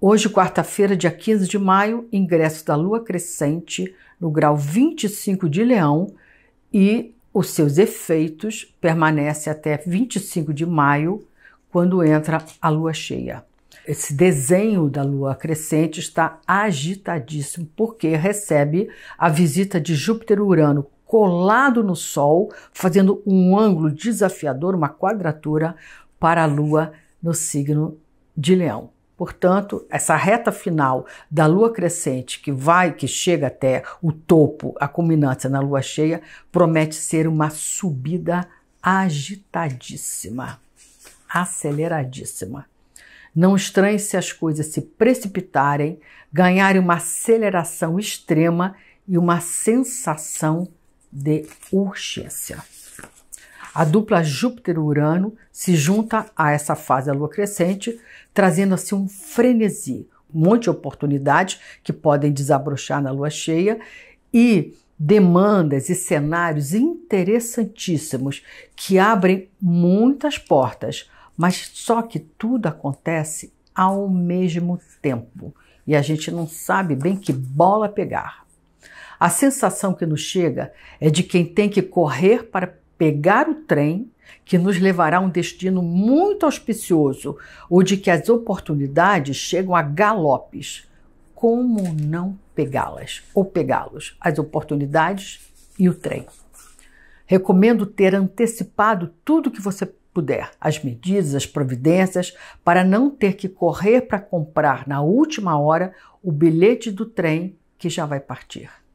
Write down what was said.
Hoje, quarta-feira, dia 15 de maio, ingresso da lua crescente no grau 25 de Leão e os seus efeitos permanecem até 25 de maio, quando entra a lua cheia. Esse desenho da lua crescente está agitadíssimo porque recebe a visita de Júpiter Urano colado no Sol, fazendo um ângulo desafiador, uma quadratura para a lua no signo de Leão. Portanto, essa reta final da lua crescente que vai, que chega até o topo, a culminância na lua cheia, promete ser uma subida agitadíssima, aceleradíssima. Não estranhe se as coisas se precipitarem, ganharem uma aceleração extrema e uma sensação de urgência. A dupla Júpiter-Urano se junta a essa fase da lua crescente, trazendo assim um frenesi, um monte de oportunidades que podem desabrochar na lua cheia e demandas e cenários interessantíssimos que abrem muitas portas, mas só que tudo acontece ao mesmo tempo e a gente não sabe bem que bola pegar. A sensação que nos chega é de quem tem que correr para pegar o trem que nos levará a um destino muito auspicioso, de que as oportunidades chegam a galopes. Como não pegá-las ou pegá-los? As oportunidades e o trem. Recomendo ter antecipado tudo que você puder, as medidas, as providências, para não ter que correr para comprar na última hora o bilhete do trem que já vai partir.